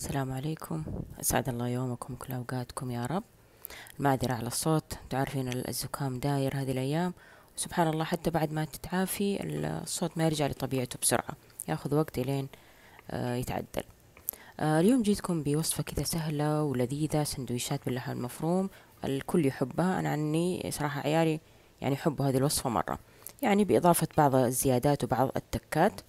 السلام عليكم أسعد الله يومكم وكل أوقاتكم يا رب المعذرة على الصوت تعرفين الزكام داير هذه الأيام سبحان الله حتى بعد ما تتعافي الصوت ما يرجع لطبيعته بسرعة ياخذ وقت لين آه، يتعدل آه، اليوم جيتكم بوصفة كذا سهلة ولذيذة سندويشات باللحم المفروم الكل يحبها أنا عني صراحة عيالي يعني يحبوا هذه الوصفة مرة يعني بإضافة بعض الزيادات وبعض التكات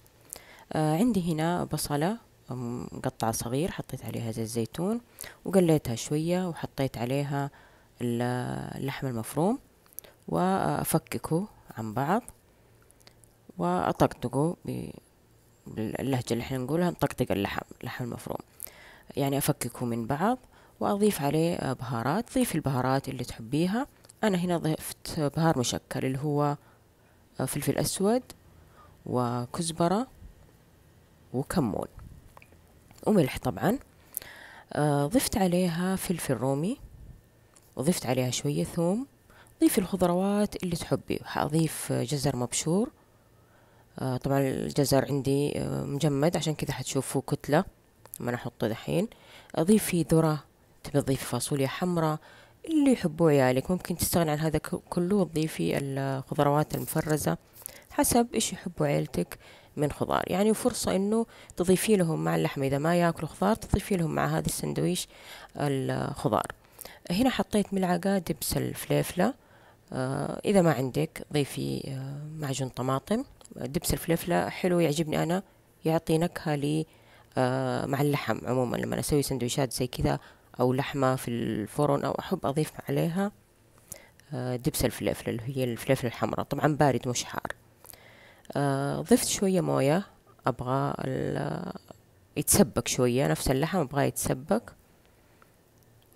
آه، عندي هنا بصلة مقطعة صغير حطيت عليها زيت الزيتون وقليتها شوية وحطيت عليها اللحم المفروم وأفككه عن بعض وأطقطقه باللهجة اللي احنا نقولها نطقطق اللحم اللحم المفروم يعني أفككه من بعض وأضيف عليه بهارات ضيف البهارات اللي تحبيها أنا هنا ضفت بهار مشكل اللي هو فلفل أسود وكزبرة وكمون وملح طبعا آه، ضفت عليها فلفل رومي وضفت عليها شوية ثوم ضيفي الخضروات اللي تحبي حأضيف جزر مبشور آه، طبعا الجزر عندي آه، مجمد عشان كذا حتشوفوا كتلة ما أنا أحطه دحين أضيفي ذرة تبي تضيفي فاصوليا حمراء اللي يحبوه عيالك ممكن تستغني عن هذا كله وتضيفي الخضروات المفرزة حسب إيش يحبوا عيلتك من خضار يعني فرصة أنه تضيفي لهم مع اللحمة إذا ما يأكلوا خضار تضيفي لهم مع هذا السندويش الخضار هنا حطيت ملعقة دبس الفليفلة آه، إذا ما عندك ضيفي آه، معجون طماطم دبس الفليفلة حلو يعجبني أنا يعطي نكهة لي آه، مع اللحم عموما لما أسوي سندويشات زي كذا أو لحمة في الفرن أو أحب أضيف عليها دبس الفليفلة اللي هي الفليفلة الحمراء طبعا بارد مش حار آه، ضفت شوية موية أبغى يتسبك شوية نفس اللحم أبغاه يتسبك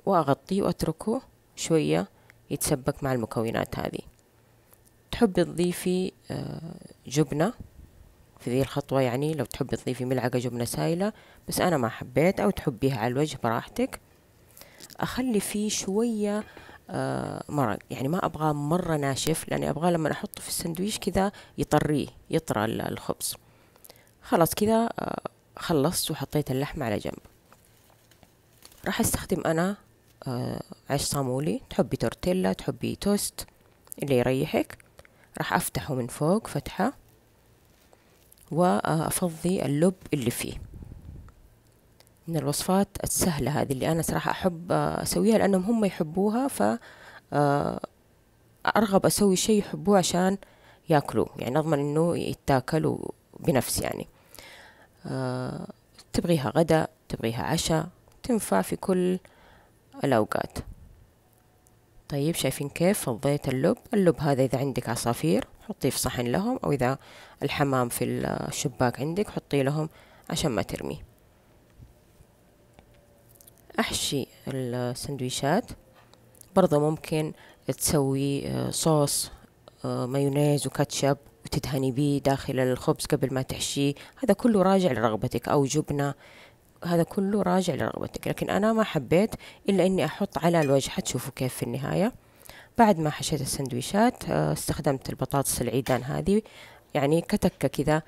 وأغطيه وأتركه شوية يتسبك مع المكونات هذه تحبي تضيفي آه، جبنة في ذي الخطوة يعني لو تحبي تضيفي ملعقة جبنة سائلة بس أنا ما حبيت أو تحبيها على الوجه براحتك أخلي فيه شوية آه، مرق يعني ما أبغاه مرة ناشف لأني أبغاه لما أحطه في السندويش كذا يطريه يطرى الخبز خلاص كذا آه، خلصت وحطيت اللحمة على جنب راح استخدم أنا آه، عيش صامولي تحبي تورتيلا تحبي توست اللي يريحك راح أفتحه من فوق فتحة وأفضي اللب اللي فيه من الوصفات السهلة هذه اللي أنا صراحة أحب أسويها لأنهم هم يحبوها ف آه، أرغب أسوي شيء يحبوه عشان ياكلوه يعني أضمن إنه يتاكلوا بنفس يعني آه، تبغيها غدا تبغيها عشاء تنفع في كل الأوقات طيب شايفين كيف فضيت اللب اللب هذا إذا عندك عصافير حطيه في صحن لهم أو إذا الحمام في الشباك عندك حطيه لهم عشان ما ترميه أحشي السندويشات برضه ممكن تسوي آه، صوص آه، مايونيز وكاتشب وتدهني بيه داخل الخبز قبل ما تحشيه هذا كله راجع لرغبتك أو جبنة هذا كله راجع لرغبتك لكن أنا ما حبيت إلا أني أحط على الوجه حتشوفوا كيف في النهاية بعد ما حشيت السندويشات آه، استخدمت البطاطس العيدان هذه يعني كتكة كذا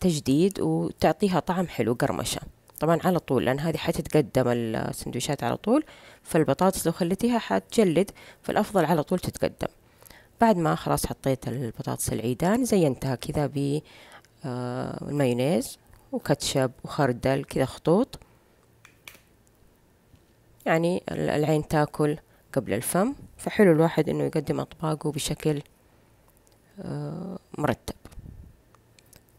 تجديد وتعطيها طعم حلو قرمشة طبعا على طول لأن هذه حتتقدم السندويشات على طول فالبطاطس لو خليتيها حتجلد فالأفضل على طول تتقدم بعد ما خلاص حطيت البطاطس العيدان زينتها كذا بالمايونيز آه، وكاتشب وخردل كذا خطوط يعني العين تاكل قبل الفم فحلو الواحد انه يقدم اطباقه بشكل آه، مرتب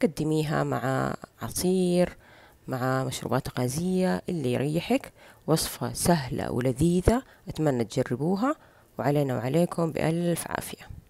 قدميها مع عصير مع مشروبات غازية اللي يريحك وصفة سهلة ولذيذة أتمنى تجربوها وعلينا وعليكم بألف عافية